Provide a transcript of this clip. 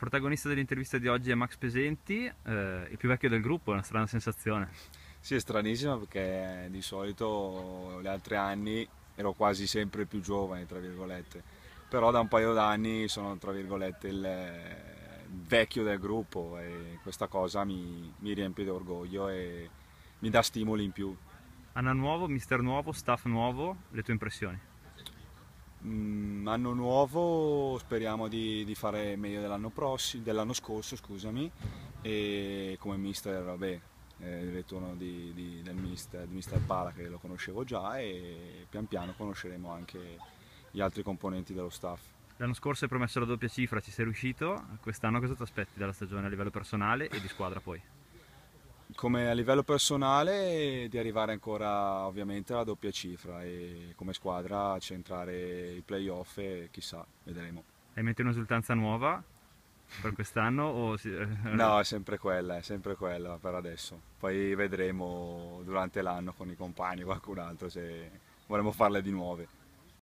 Il protagonista dell'intervista di oggi è Max Pesenti, eh, il più vecchio del gruppo, è una strana sensazione. Sì, è stranissima perché di solito gli altri anni ero quasi sempre più giovane, tra virgolette, però da un paio d'anni sono, tra virgolette, il eh, vecchio del gruppo e questa cosa mi, mi riempie d'orgoglio e mi dà stimoli in più. Anna nuovo, mister nuovo, staff nuovo, le tue impressioni? Mm anno nuovo speriamo di, di fare meglio dell'anno, prossimo, scorso scusami, e come mister vabbè, eh, il ritorno di, di, del mister, di mister Pala che lo conoscevo già e pian piano conosceremo anche gli altri componenti dello staff. L'anno scorso hai promesso la doppia cifra, ci sei riuscito, quest'anno cosa ti aspetti dalla stagione a livello personale e di squadra poi? come a livello personale di arrivare ancora ovviamente alla doppia cifra e come squadra centrare i playoff e chissà, vedremo. Hai in mente un'esultanza nuova per quest'anno? Si... Eh, no, è sempre quella, è sempre quella per adesso. Poi vedremo durante l'anno con i compagni o qualcun altro se vorremmo farle di nuove.